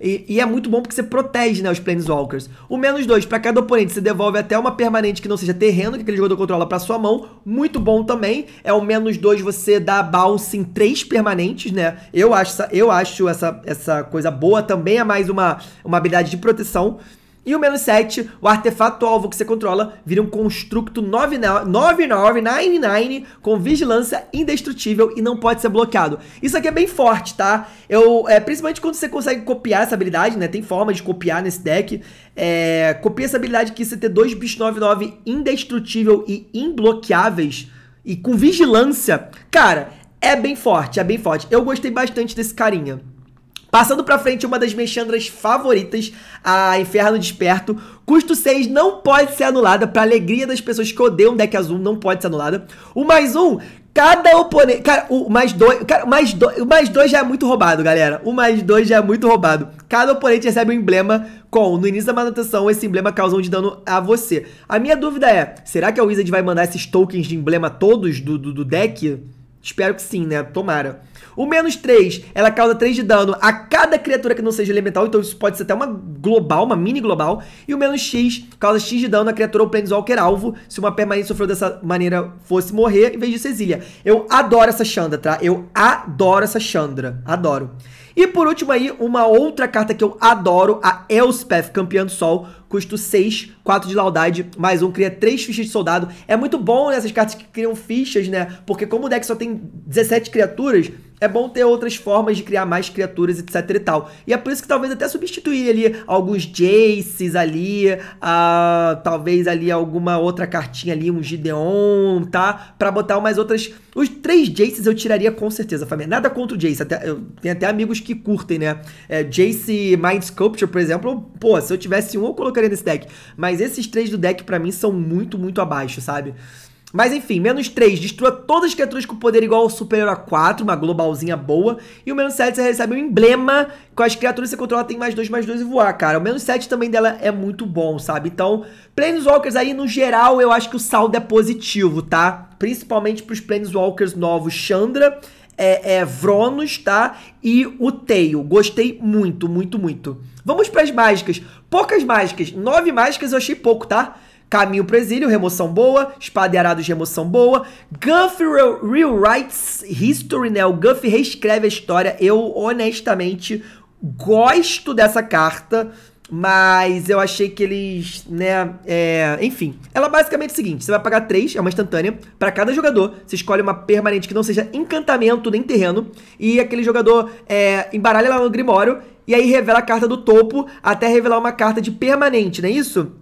A: E, e, é muito bom porque você protege, né, os Planeswalkers. O menos dois para cada oponente, você devolve até uma permanente que não seja terreno, que aquele jogador controla para sua mão. Muito bom também. É o menos dois você dá bounce em permanentes, né? Eu acho, eu acho essa, essa coisa boa. Também é mais uma, uma habilidade de proteção. E o menos 7, o artefato alvo que você controla, vira um construto 9999 com vigilância indestrutível e não pode ser bloqueado. Isso aqui é bem forte, tá? Eu, é, principalmente quando você consegue copiar essa habilidade, né? Tem forma de copiar nesse deck. É, copia essa habilidade que você ter dois bichos 99 indestrutível e imbloqueáveis e com vigilância. Cara, é bem forte, é bem forte. Eu gostei bastante desse carinha. Passando pra frente, uma das mexandras favoritas, a Inferno Desperto. Custo 6 não pode ser anulada, pra alegria das pessoas que odeiam deck azul, não pode ser anulada. O mais um, Cada oponente. Cara, o mais dois. Cara, mais dois, o mais dois já é muito roubado, galera. O mais dois já é muito roubado. Cada oponente recebe um emblema com. No início da manutenção, esse emblema causa um de dano a você. A minha dúvida é: será que a Wizard vai mandar esses tokens de emblema todos do, do, do deck? Espero que sim, né? Tomara. O menos 3, ela causa 3 de dano a cada criatura que não seja elemental, então isso pode ser até uma global, uma mini global. E o menos X causa X de dano a criatura ou planeswalker alvo, se uma permanente sofreu dessa maneira fosse morrer, em vez de Cezília Eu adoro essa Chandra, tá? Eu adoro essa Chandra, adoro. E por último aí, uma outra carta que eu adoro, a Elspeth, Campeã do Sol, custo 6, 4 de laudade, mais um, cria 3 fichas de soldado. É muito bom essas cartas que criam fichas, né? Porque como o deck só tem 17 criaturas, é bom ter outras formas de criar mais criaturas, etc e tal. E é por isso que talvez até substituir ali alguns Jaces ali, uh, talvez ali alguma outra cartinha ali, um Gideon, tá? Pra botar umas outras... Os três Jaces eu tiraria com certeza, família. Nada contra o Jace, até, eu tenho até amigos que curtem, né? É, Jace Mind Sculpture, por exemplo, pô, se eu tivesse um, eu colocaria gostaria deck. Mas esses três do deck, para mim, são muito, muito abaixo, sabe? Mas enfim, menos 3, destrua todas as criaturas com poder igual ou superior a 4, uma globalzinha boa. E o menos 7 você recebe um emblema, com as criaturas que você controla tem mais 2, mais 2 e voar, cara. O menos 7 também dela é muito bom, sabe? Então, Planeswalkers aí, no geral, eu acho que o saldo é positivo, tá? Principalmente pros Planeswalkers novos Chandra, é, é Vronos, tá? E o Tail. Gostei muito, muito, muito. Vamos para as mágicas. Poucas mágicas. Nove mágicas eu achei pouco, tá? Caminho pro exílio, remoção boa. Espada e arados, remoção boa. Guff rewrites history, né? O Guff reescreve a história. Eu, honestamente, gosto dessa carta. Mas eu achei que eles, né, é, enfim. Ela é basicamente o seguinte, você vai pagar 3, é uma instantânea, para cada jogador. Você escolhe uma permanente que não seja encantamento nem terreno. E aquele jogador é, embaralha lá no Grimório e aí revela a carta do topo até revelar uma carta de permanente, não é isso?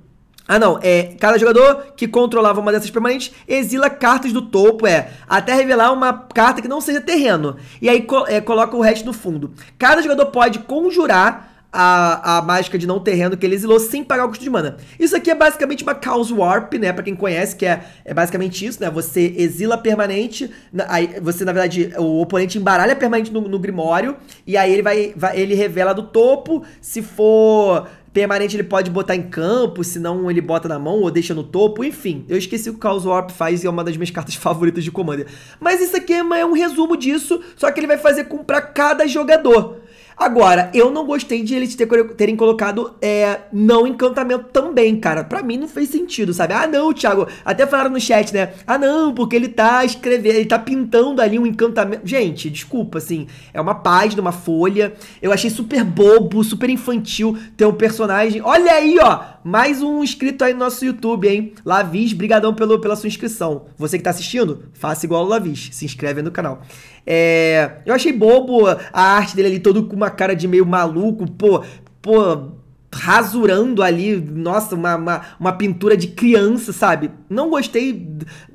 A: Ah, não. É, cada jogador que controlava uma dessas permanentes exila cartas do topo, é, até revelar uma carta que não seja terreno. E aí co é, coloca o resto no fundo. Cada jogador pode conjurar a, a mágica de não terreno que ele exilou sem pagar o custo de mana. Isso aqui é basicamente uma Chaos Warp, né? Pra quem conhece, que é, é basicamente isso, né? Você exila permanente, aí você, na verdade, o oponente embaralha permanente no, no Grimório, e aí ele vai, vai, ele revela do topo, se for permanente ele pode botar em campo, se não ele bota na mão ou deixa no topo, enfim. Eu esqueci o que o Chaos Warp faz e é uma das minhas cartas favoritas de Commander. Mas isso aqui é, é um resumo disso, só que ele vai fazer com pra cada jogador. Agora, eu não gostei de eles terem colocado é, não encantamento também, cara. Pra mim não fez sentido, sabe? Ah, não, Thiago. Até falaram no chat, né? Ah, não, porque ele tá escrevendo, ele tá pintando ali um encantamento. Gente, desculpa, assim. É uma página, uma folha. Eu achei super bobo, super infantil ter um personagem. Olha aí, ó. Mais um inscrito aí no nosso YouTube, hein? Lavis, brigadão pelo, pela sua inscrição. Você que tá assistindo, faça igual o Lavis. Se inscreve no canal. É, eu achei bobo a arte dele ali, todo com uma cara de meio maluco, pô, pô, rasurando ali, nossa, uma, uma, uma, pintura de criança, sabe? Não gostei,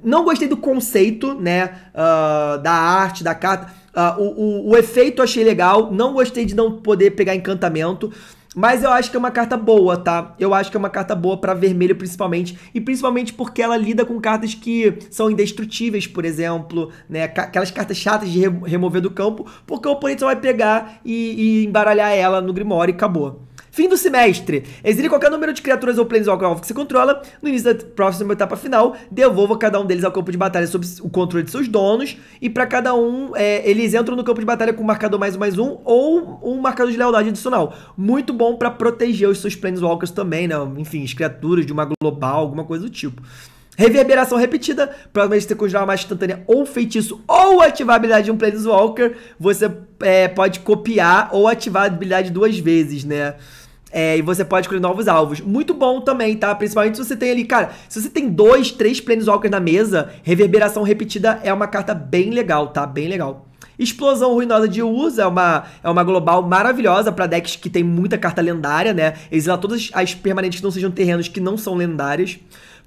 A: não gostei do conceito, né, uh, da arte, da carta. Uh, o, o, o efeito eu achei legal, não gostei de não poder pegar encantamento. Mas eu acho que é uma carta boa, tá? Eu acho que é uma carta boa para vermelho principalmente, e principalmente porque ela lida com cartas que são indestrutíveis, por exemplo, né? Aquelas cartas chatas de remover do campo, porque o oponente só vai pegar e, e embaralhar ela no Grimório e acabou. Fim do semestre. Exile qualquer número de criaturas ou planeswalker que você controla. No início da próxima etapa final, devolva cada um deles ao campo de batalha sob o controle de seus donos. E para cada um, é, eles entram no campo de batalha com um marcador mais um mais um ou um marcador de lealdade adicional. Muito bom para proteger os seus planeswalkers também, né? Enfim, as criaturas de uma global, alguma coisa do tipo. Reverberação repetida, provavelmente você conjurar uma instantânea ou feitiço ou ativar a habilidade de um Planeswalker, você é, pode copiar ou ativar a habilidade duas vezes, né? É, e você pode escolher novos alvos. Muito bom também, tá? Principalmente se você tem ali, cara, se você tem dois, três Planeswalkers na mesa, Reverberação Repetida é uma carta bem legal, tá? Bem legal. Explosão Ruinosa de uso é uma, é uma global maravilhosa para decks que tem muita carta lendária, né? Exila todas as permanentes que não sejam terrenos que não são lendárias.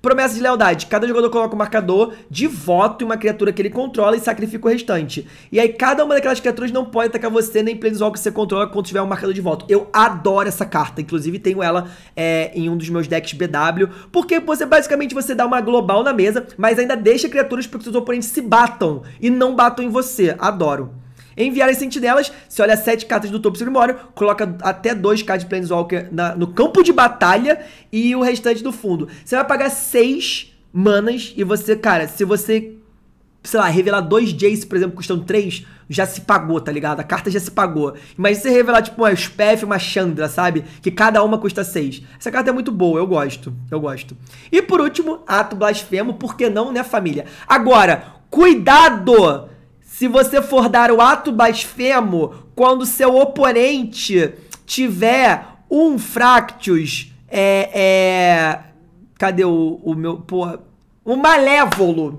A: Promessa de lealdade. Cada jogador coloca um marcador de voto em uma criatura que ele controla e sacrifica o restante. E aí cada uma daquelas criaturas não pode atacar você nem planeswalker que você controla quando tiver um marcador de voto. Eu adoro essa carta. Inclusive tenho ela é, em um dos meus decks BW. Porque você basicamente você dá uma global na mesa, mas ainda deixa criaturas para que seus oponentes se batam e não batam em você. Adoro. Enviar as sentinelas, você olha sete cartas do topo do Silmório, coloca até dois cards de Planeswalker na, no campo de batalha e o restante do fundo. Você vai pagar seis manas e você, cara, se você sei lá, revelar dois Jace, por exemplo, custando três, já se pagou, tá ligado? A carta já se pagou. Imagina você revelar, tipo, uma Spef, uma Chandra, sabe? Que cada uma custa seis. Essa carta é muito boa, eu gosto, eu gosto. E por último, Ato Blasfemo, por que não, né, família? Agora, cuidado! Se você for dar o ato blasfemo quando seu oponente tiver um Fractus. É. é cadê o, o meu. Porra. Um malévolo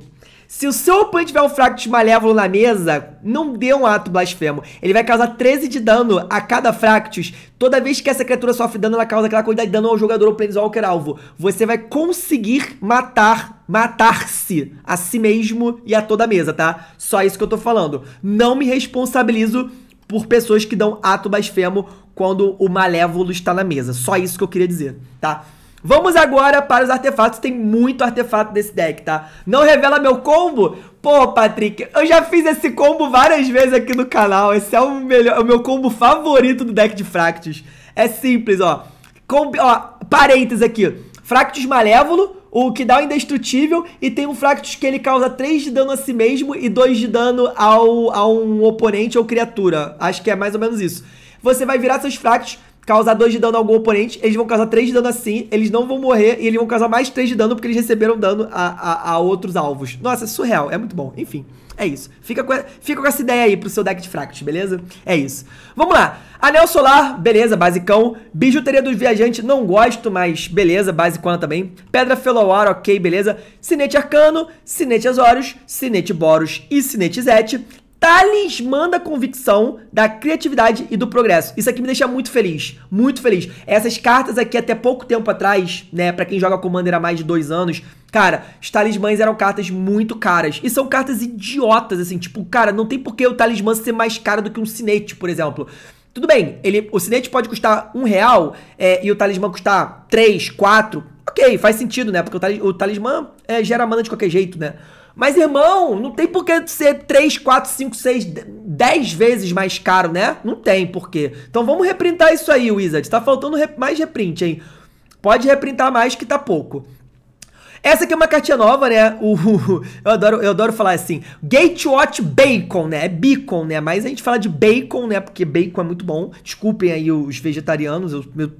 A: se o seu oponente tiver um Fractus Malévolo na mesa, não dê um ato blasfemo. Ele vai causar 13 de dano a cada Fractus. Toda vez que essa criatura sofre dano, ela causa aquela quantidade de dano ao jogador ou Planeswalker alvo. Você vai conseguir matar, matar-se a si mesmo e a toda a mesa, tá? Só isso que eu tô falando. Não me responsabilizo por pessoas que dão ato blasfemo quando o malévolo está na mesa. Só isso que eu queria dizer, tá? Vamos agora para os artefatos, tem muito artefato desse deck, tá? Não revela meu combo? Pô, Patrick, eu já fiz esse combo várias vezes aqui no canal, esse é o, melhor, o meu combo favorito do deck de Fractus. É simples, ó. Com, ó, parênteses aqui, Fractus Malévolo, o que dá o indestrutível, e tem um Fractus que ele causa 3 de dano a si mesmo e 2 de dano ao, a um oponente ou criatura. Acho que é mais ou menos isso. Você vai virar seus Fractus causar 2 de dano a algum oponente, eles vão causar 3 de dano assim, eles não vão morrer e eles vão causar mais 3 de dano porque eles receberam dano a, a, a outros alvos. Nossa, é surreal, é muito bom. Enfim, é isso. Fica com, fica com essa ideia aí pro seu deck de Fract, beleza? É isso. Vamos lá. Anel Solar, beleza, basicão. Bijuteria dos Viajantes, não gosto, mas beleza, basicona também. Pedra Felowar, ok, beleza. Cinete Arcano, Cinete Azorius, Cinete Boros e Cinete Zete talismã da convicção, da criatividade e do progresso. Isso aqui me deixa muito feliz, muito feliz. Essas cartas aqui, até pouco tempo atrás, né, para quem joga Commander há mais de dois anos, Cara, os talismãs eram cartas muito caras. E são cartas idiotas, assim. Tipo, cara, não tem por que o talismã ser mais caro do que um sinete, por exemplo. Tudo bem, ele, o sinete pode custar um real é, e o talismã custar três, quatro. Ok, faz sentido, né? Porque o, talis, o talismã é, gera mana de qualquer jeito, né? Mas, irmão, não tem por que ser 3, 4, 5, 6, 10 vezes mais caro, né? Não tem por quê. Então vamos reprintar isso aí, Wizard. Tá faltando rep mais reprint, hein? Pode reprintar mais que tá pouco. Essa aqui é uma cartinha nova, né? O, uh, uh, uh. eu, adoro, eu adoro falar assim, Gatewatch Bacon, né? É bacon, né? Mas a gente fala de bacon, né? Porque bacon é muito bom. Desculpem aí os vegetarianos, eu, né? eu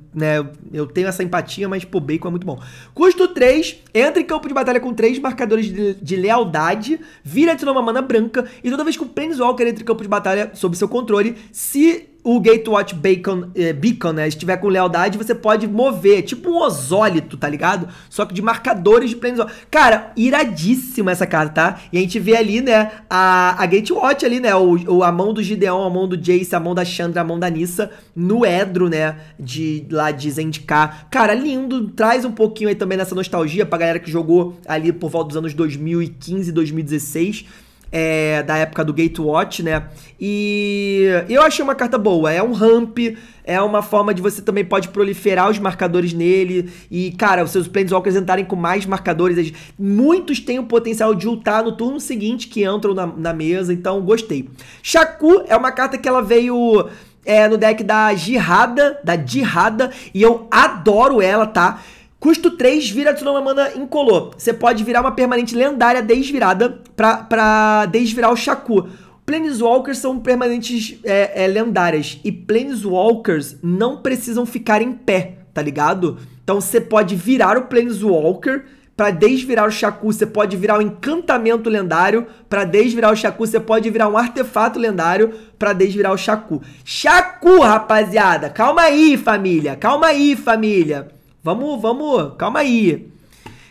A: né? eu tenho essa empatia, mas, pô, bacon é muito bom. Custo 3, entra em campo de batalha com 3 marcadores de, de lealdade, vira de uma mana branca, e toda vez que o Planeswalker entra em campo de batalha sob seu controle, se o Gatewatch Bacon, eh, Beacon, né, estiver com lealdade, você pode mover, é tipo um osólito, tá ligado? Só que de marcadores de Planeswalker. Cara, iradíssima essa carta, tá? E a gente vê ali, né, a, a Gatewatch ali, né, o, o, a mão do Gideon, a mão do Jace, a mão da Chandra, a mão da Nissa, no Edro, né, de lá de Zendikar. Cara, lindo, traz um pouquinho aí também dessa nostalgia pra galera que jogou ali por volta dos anos 2015, 2016, é, da época do Gatewatch, né? E eu achei uma carta boa. É um ramp, é uma forma de você também pode proliferar os marcadores nele. E, cara, os seus Planeswalkers entrarem com mais marcadores. muitos têm o potencial de ultar no turno seguinte que entram na, na mesa. Então, gostei. Shaku é uma carta que ela veio... É, no deck da Jirada, da Jirada, e eu adoro ela, tá? Custo 3, vira Tsunami Mana incolor. Você pode virar uma permanente lendária desvirada pra, pra desvirar o Shaku. Planeswalkers são permanentes é, é, lendárias. E Planeswalkers não precisam ficar em pé, tá ligado? Então você pode virar o Planeswalker para desvirar o Shaku, você pode virar um encantamento lendário, para desvirar o Shaku, você pode virar um artefato lendário, para desvirar o Shaku. Shaku, rapaziada! Calma aí, família! Calma aí, família! Vamos, vamos, calma aí.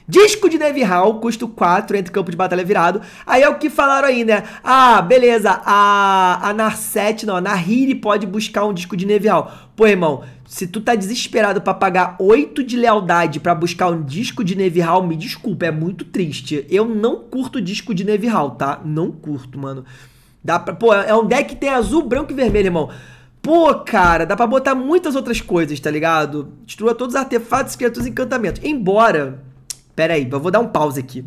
A: Disco de Neve Hall, custo 4, entre campo de batalha virado. Aí é o que falaram aí, né? Ah, beleza, a, a Narset, não, a Nahiri pode buscar um disco de Neve Hall. Pô, irmão, se tu tá desesperado para pagar 8 de lealdade para buscar um disco de Neve Hall, me desculpa, é muito triste. Eu não curto disco de Neve Hall, tá? Não curto, mano. Dá pra, pô, é um deck que tem azul, branco e vermelho, irmão. Pô, cara, dá pra botar muitas outras coisas, tá ligado? Destrua todos os artefatos, criaturas e encantamentos. Embora. Pera aí, eu vou dar um pause aqui.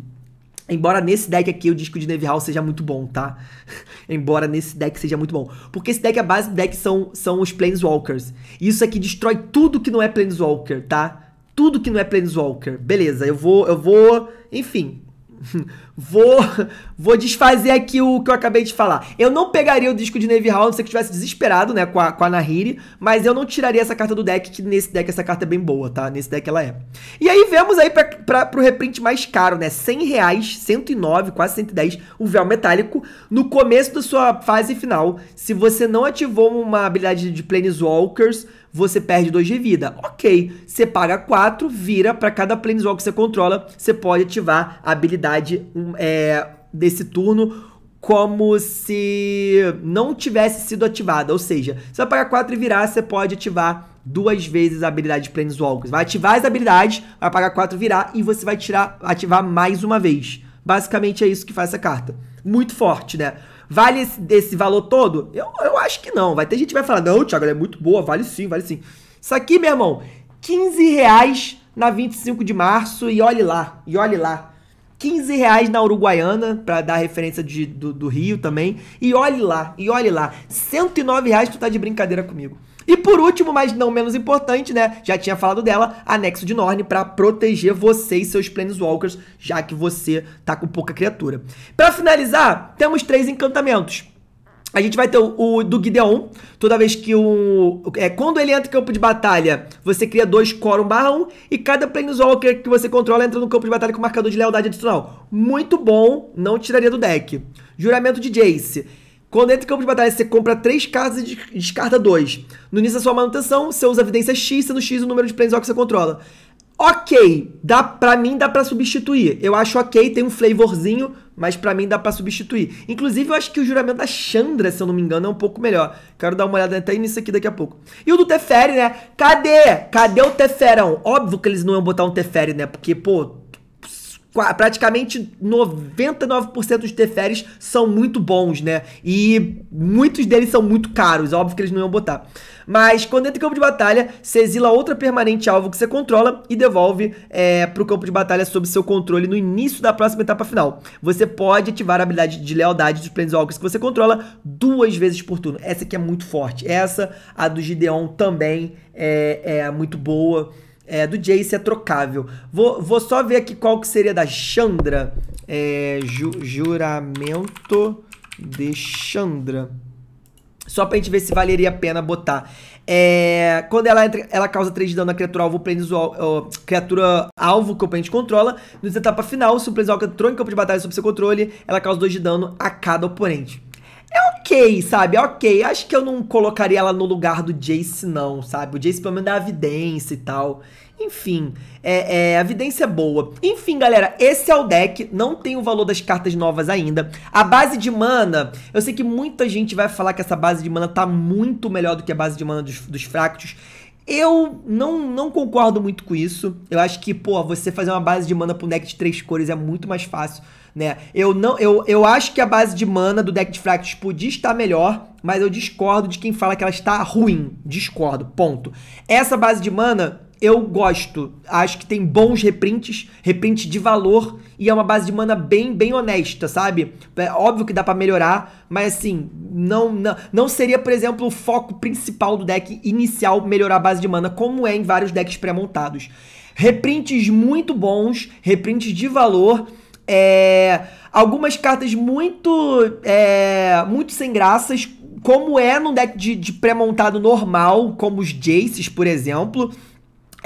A: Embora nesse deck aqui o disco de Hall seja muito bom, tá? Embora nesse deck seja muito bom. Porque esse deck, a base do deck são, são os Planeswalkers. E isso aqui destrói tudo que não é Planeswalker, tá? Tudo que não é Planeswalker. Beleza, eu vou. Eu vou. Enfim, vou, vou desfazer aqui o que eu acabei de falar. Eu não pegaria o disco de Navy Hall, se eu que estivesse desesperado, né, com a, com a Nahiri, mas eu não tiraria essa carta do deck, que nesse deck essa carta é bem boa, tá? Nesse deck ela é. E aí vemos aí pra, pra, pro reprint mais caro, né, 100 reais, 109, quase 110, o véu metálico, no começo da sua fase final. Se você não ativou uma habilidade de Planeswalkers, você perde 2 de vida. Ok, você paga 4, vira para cada Planeswalker que você controla, você pode ativar a habilidade hum, é, desse turno como se não tivesse sido ativada. Ou seja, você vai pagar 4 e virar, você pode ativar duas vezes a habilidade de Planeswalkers. Vai ativar as habilidades, vai pagar 4 virar e você vai tirar, ativar mais uma vez. Basicamente é isso que faz essa carta. Muito forte, né? Vale esse, desse valor todo? Eu, eu acho que não. Vai ter gente que vai falar, não, Thiago, ela é muito boa, vale sim, vale sim. Isso aqui, meu irmão, 15 reais na 25 de março e olhe lá, e olhe lá. 15 reais na Uruguaiana, para dar referência de, do, do Rio também. E olhe lá, e olhe lá. 109 reais tu tá de brincadeira comigo. E por último, mas não menos importante, né? Já tinha falado dela, anexo de Norn para proteger você e seus Planeswalkers, já que você tá com pouca criatura. Para finalizar, temos três encantamentos. A gente vai ter o, o, do Gideon, toda vez que um... É, quando ele entra no campo de batalha, você cria dois Quorum barra 1, e cada Planeswalker que você controla entra no campo de batalha com marcador de lealdade adicional. Muito bom, não tiraria do deck. Juramento de Jace quando entra em campo de batalha, você compra três cartas e descarta dois. No início da sua manutenção, você usa a evidência X, sendo X o número de planeswalkers que você controla. Ok, dá para mim dá para substituir. Eu acho ok, tem um flavorzinho, mas para mim dá para substituir. Inclusive, eu acho que o juramento da Chandra, se eu não me engano, é um pouco melhor. Quero dar uma olhada até nisso aqui daqui a pouco. E o do Teferi, né? Cadê? Cadê o Teferão? Óbvio que eles não iam botar um Teferi, né? Porque, pô, praticamente 99% dos teferes são muito bons, né? E muitos deles são muito caros, é óbvio que eles não iam botar. Mas quando entra em campo de batalha, você exila outra permanente alvo que você controla e devolve é, para o campo de batalha sob seu controle no início da próxima etapa final. Você pode ativar a habilidade de lealdade dos Planeswalkers que você controla duas vezes por turno. Essa aqui é muito forte. Essa, a do Gideon também é, é muito boa. É, do Jace é trocável. Vou, vou só ver aqui qual que seria da Chandra. É, ju, juramento de Chandra. Só pra gente ver se valeria a pena botar. É, quando ela, entra, ela causa 3 de dano na criatura alvo, uh, criatura alvo que o oponente controla. No etapa final, se o planeswalker entrou em campo de batalha sob seu controle, ela causa 2 de dano a cada oponente é ok, sabe? É ok. Acho que eu não colocaria ela no lugar do Jace, não, sabe? O Jace pelo menos dá é evidência e tal. Enfim, é, é, a evidência é boa. Enfim, galera, esse é o deck. Não tem o valor das cartas novas ainda. A base de mana, eu sei que muita gente vai falar que essa base de mana tá muito melhor do que a base de mana dos, dos fractos. Eu não, não concordo muito com isso. Eu acho que, pô, você fazer uma base de mana pro deck de três cores é muito mais fácil, né? Eu não eu, eu acho que a base de mana do deck de Fractus podia estar melhor, mas eu discordo de quem fala que ela está ruim. Discordo, ponto. Essa base de mana eu gosto. Acho que tem bons reprints, reprints de valor e é uma base de mana bem, bem honesta, sabe? É óbvio que dá para melhorar, mas assim, não, não, não seria, por exemplo, o foco principal do deck inicial melhorar a base de mana, como é em vários decks pré-montados. Reprints muito bons, reprints de valor, é, algumas cartas muito, é, muito sem graças, como é num deck de, de pré-montado normal, como os Jaces, por exemplo.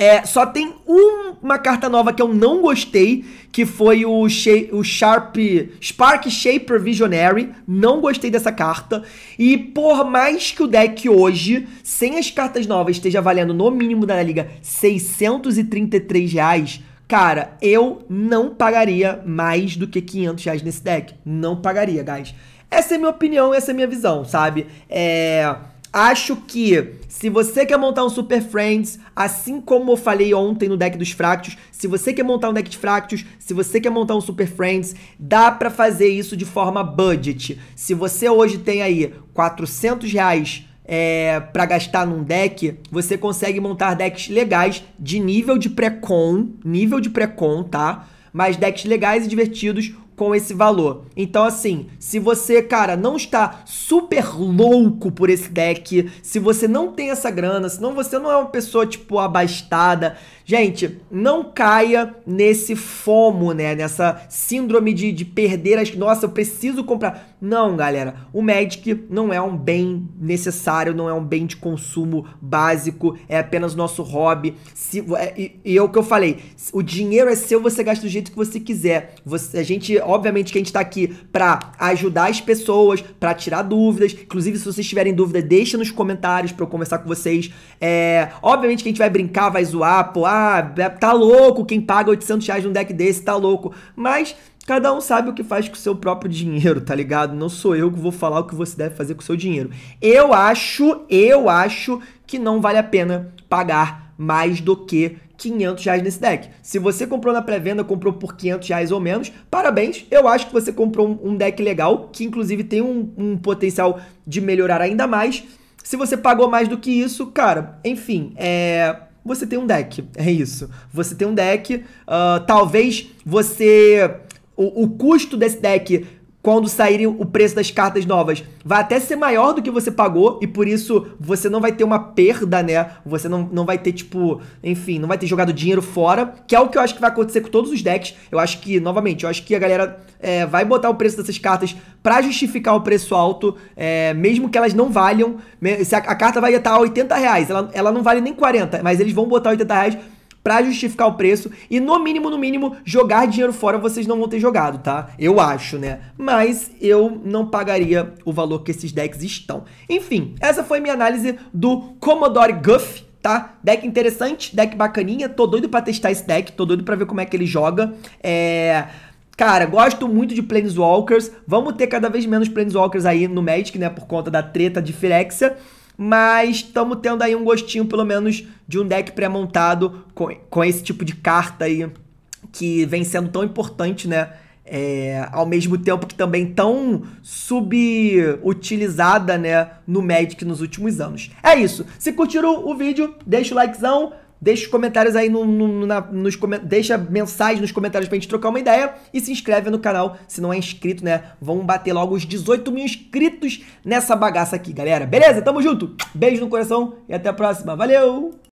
A: É, só tem um, uma carta nova que eu não gostei, que foi o, o Sharp Spark Shaper Visionary. Não gostei dessa carta. E por mais que o deck hoje, sem as cartas novas, esteja valendo no mínimo da liga 633 reais, cara, eu não pagaria mais do que 500 reais nesse deck. Não pagaria, guys. Essa é a minha opinião, essa é a minha visão, sabe? É Acho que se você quer montar um Super Friends, assim como eu falei ontem no deck dos Fractos, se você quer montar um deck de Fractos, se você quer montar um Super Friends, dá para fazer isso de forma budget. Se você hoje tem aí 400 reais é, para gastar num deck, você consegue montar decks legais de nível de pré-con, nível de pré-con, tá? Mas decks legais e divertidos com esse valor. Então, assim, se você, cara, não está super louco por esse deck, se você não tem essa grana, se não você não é uma pessoa, tipo, abastada, Gente, não caia nesse fomo, né? Nessa síndrome de, de perder as. Nossa, eu preciso comprar. Não, galera. O Magic não é um bem necessário, não é um bem de consumo básico, é apenas nosso hobby. Se, é, e, e é o que eu falei: o dinheiro é seu, você gasta do jeito que você quiser. Você, a gente, obviamente, que a gente tá aqui pra ajudar as pessoas, pra tirar dúvidas. Inclusive, se vocês tiverem dúvida, deixa nos comentários pra eu conversar com vocês. É, obviamente que a gente vai brincar, vai zoar, pô, ah, ah, é, tá louco, quem paga 800 reais num deck desse tá louco. Mas cada um sabe o que faz com o seu próprio dinheiro, tá ligado? Não sou eu que vou falar o que você deve fazer com o seu dinheiro. Eu acho, eu acho que não vale a pena pagar mais do que 500 reais nesse deck. Se você comprou na pré-venda, comprou por 500 reais ou menos, parabéns. Eu acho que você comprou um, um deck legal, que inclusive tem um, um, potencial de melhorar ainda mais. Se você pagou mais do que isso, cara, enfim, é você tem um deck. É isso. Você tem um deck. Uh, talvez você. O, o, custo desse deck quando saírem o preço das cartas novas, vai até ser maior do que você pagou e por isso você não vai ter uma perda, né? Você não, não vai ter, tipo, enfim, não vai ter jogado dinheiro fora, que é o que eu acho que vai acontecer com todos os decks. Eu acho que, novamente, eu acho que a galera é, vai botar o preço dessas cartas para justificar o preço alto, é, mesmo que elas não valham. Se a, a carta vai estar a 80 reais, ela, ela não vale nem 40, mas eles vão botar 80 reais para justificar o preço e no mínimo, no mínimo, jogar dinheiro fora vocês não vão ter jogado, tá? Eu acho, né? Mas eu não pagaria o valor que esses decks estão. Enfim, essa foi minha análise do Commodore Guff, tá? Deck interessante, deck bacaninha, tô doido pra testar esse deck, tô doido pra ver como é que ele joga. É... Cara, gosto muito de Planeswalkers. Vamos ter cada vez menos Planeswalkers aí no Magic, né? Por conta da treta de Phyrexia mas estamos tendo aí um gostinho, pelo menos, de um deck pré-montado com, com esse tipo de carta aí, que vem sendo tão importante, né? É, ao mesmo tempo que também tão subutilizada né, no Magic nos últimos anos. É isso. Se curtiram o vídeo, deixa o likezão, Deixa os comentários aí no, no na, nos Deixa mensagem nos comentários pra gente trocar uma ideia. E se inscreve no canal se não é inscrito, né? Vamos bater logo os 18 mil inscritos nessa bagaça aqui, galera. Beleza? Tamo junto. Beijo no coração e até a próxima. Valeu!